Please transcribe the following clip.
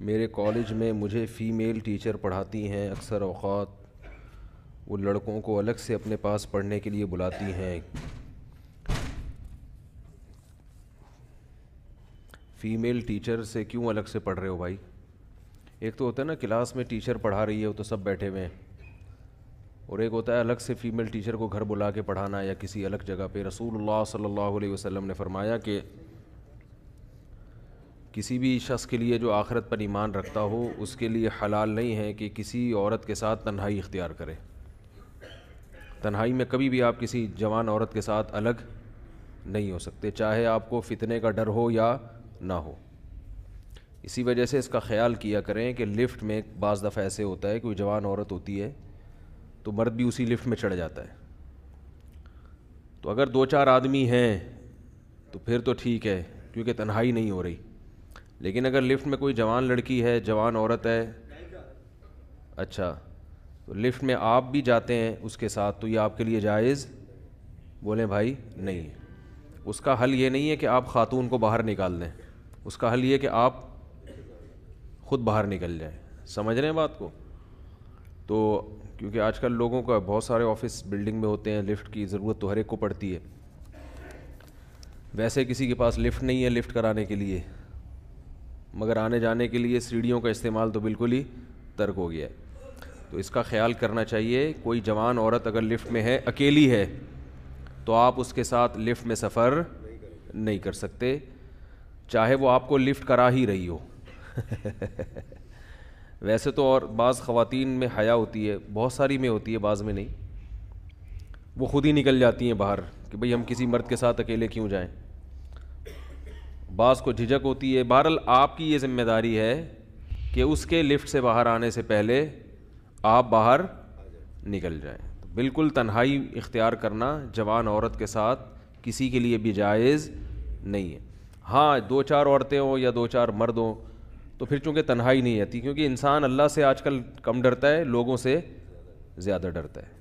मेरे कॉलेज में मुझे फ़ीमेल टीचर पढ़ाती हैं अक्सर अवक़ात वो लड़कों को अलग से अपने पास पढ़ने के लिए बुलाती हैं फ़ीमेल टीचर से क्यों अलग से पढ़ रहे हो भाई एक तो होता है ना क्लास में टीचर पढ़ा रही है वो तो सब बैठे हुए हैं और एक होता है अलग से फ़ीमेल टीचर को घर बुला के पढ़ाना या किसी अलग जगह पे रसूलुल्लाह सल्लल्लाहु अलैहि वसल्लम ने फरमाया कि किसी भी शख्स के लिए जो आखरत पर ईमान रखता हो उसके लिए हलाल नहीं है कि किसी औरत के साथ तन्हाई इख्तियार करे तन्हाई में कभी भी आप किसी जवान औरत के साथ अलग नहीं हो सकते चाहे आपको फितने का डर हो या ना हो इसी वजह से इसका ख्याल किया करें कि लिफ़्ट में बाज़ दफ़ा ऐसे होता है कोई जवान औरत होती है तो मर्द भी उसी लिफ़्ट में चढ़ जाता है तो अगर दो चार आदमी हैं तो फिर तो ठीक है क्योंकि तन्हाई नहीं हो रही लेकिन अगर लिफ्ट में कोई जवान लड़की है जवान औरत है अच्छा तो लिफ्ट में आप भी जाते हैं उसके साथ तो ये आपके लिए जायज़ बोले भाई नहीं है उसका हल ये नहीं है कि आप ख़ातून को बाहर निकाल दें उसका हल ये कि आप खुद बाहर निकल जाएं समझ रहे हैं बात को तो क्योंकि आजकल लोगों का बहुत सारे ऑफिस बिल्डिंग में होते हैं लिफ्ट की ज़रूरत तो हर एक को पड़ती है वैसे किसी के पास लिफ्ट नहीं है लिफ्ट कराने के लिए मगर आने जाने के लिए सीढ़ियों का इस्तेमाल तो बिल्कुल ही तर्क हो गया है तो इसका ख्याल करना चाहिए कोई जवान औरत अगर लिफ्ट में है अकेली है तो आप उसके साथ लिफ्ट में सफ़र नहीं, कर सकते चाहे वो आपको लिफ्ट करा ही रही हो वैसे तो और बाज़ ख़वातीन में हया होती है बहुत सारी में होती है बाज़ में नहीं वो खुद ही निकल जाती हैं बाहर कि भाई हम किसी मर्द के साथ अकेले क्यों जाएं बास को झिझक होती है बहरल आपकी ये जिम्मेदारी है कि उसके लिफ्ट से बाहर आने से पहले आप बाहर निकल जाएं तो बिल्कुल तन्हाई इख्तियार करना जवान औरत के साथ किसी के लिए भी जायज़ नहीं है हाँ दो चार औरतें हों या दो चार मर्द हों तो फिर चूँकि तन्हाई नहीं आती क्योंकि इंसान अल्लाह से आजकल कम डरता है लोगों से ज़्यादा डरता है